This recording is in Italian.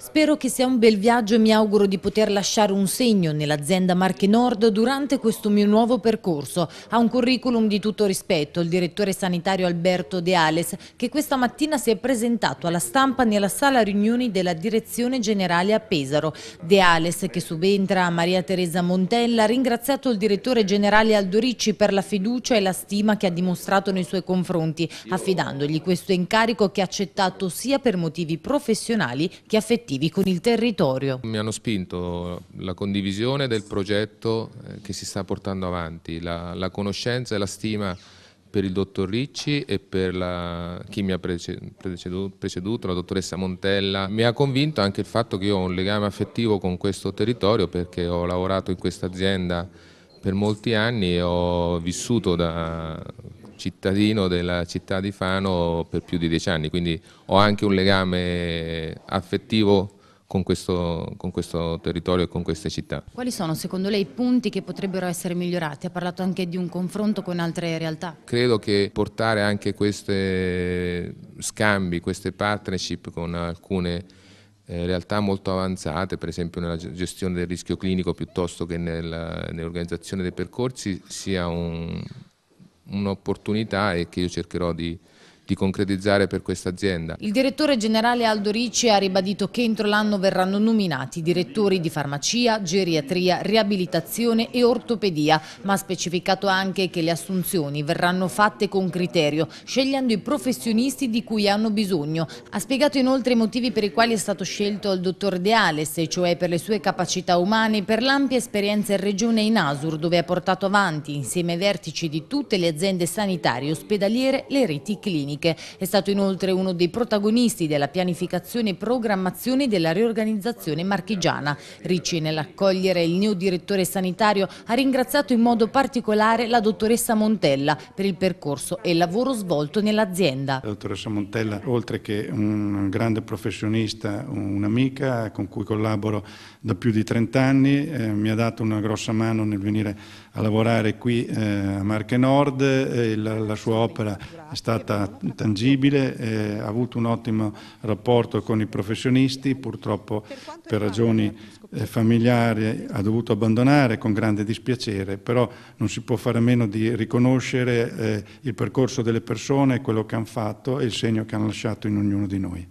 Spero che sia un bel viaggio e mi auguro di poter lasciare un segno nell'azienda Marche Nord durante questo mio nuovo percorso. Ha un curriculum di tutto rispetto il direttore sanitario Alberto De Ales che questa mattina si è presentato alla stampa nella sala riunioni della direzione generale a Pesaro. De Ales che subentra a Maria Teresa Montella ha ringraziato il direttore generale Aldoricci per la fiducia e la stima che ha dimostrato nei suoi confronti affidandogli questo incarico che ha accettato sia per motivi professionali che affettivi obiettivi con il territorio. Mi hanno spinto la condivisione del progetto eh, che si sta portando avanti, la, la conoscenza e la stima per il dottor Ricci e per la, chi mi ha preceduto, preceduto, la dottoressa Montella. Mi ha convinto anche il fatto che io ho un legame affettivo con questo territorio perché ho lavorato in questa azienda per molti anni e ho vissuto da, cittadino della città di Fano per più di dieci anni, quindi ho anche un legame affettivo con questo, con questo, territorio e con queste città. Quali sono secondo lei i punti che potrebbero essere migliorati? Ha parlato anche di un confronto con altre realtà. Credo che portare anche questi scambi, queste partnership con alcune eh, realtà molto avanzate, per esempio nella gestione del rischio clinico piuttosto che nell'organizzazione dei percorsi, sia un, un'opportunità e che io cercherò di di concretizzare per questa azienda. Il direttore generale Aldo Ricci ha ribadito che entro l'anno verranno nominati direttori di farmacia, geriatria, riabilitazione e ortopedia, ma ha specificato anche che le assunzioni verranno fatte con criterio, scegliendo i professionisti di cui hanno bisogno. Ha spiegato inoltre i motivi per i quali è stato scelto il dottor De Ales, cioè per le sue capacità umane e per l'ampia esperienza in regione in Asur, dove ha portato avanti, insieme ai vertici di tutte le aziende sanitarie e ospedaliere, le reti cliniche tecniche. È stato inoltre uno dei protagonisti della pianificazione e programmazione della riorganizzazione marchigiana. Ricci nell'accogliere il neo direttore sanitario ha ringraziato in modo particolare la dottoressa Montella per il percorso e il lavoro svolto nell'azienda. La dottoressa Montella, oltre che un grande professionista, un'amica con cui collaboro da più di 30 anni, eh, mi ha dato una grossa mano nel venire a lavorare qui eh, a Marche Nord, eh, la, la, sua opera è stata tangibile, eh, ha avuto un ottimo rapporto con i professionisti, purtroppo per ragioni eh, familiari ha dovuto abbandonare con grande dispiacere, però non si può fare a meno di riconoscere eh, il percorso delle persone, quello che hanno fatto e il segno che hanno lasciato in ognuno di noi.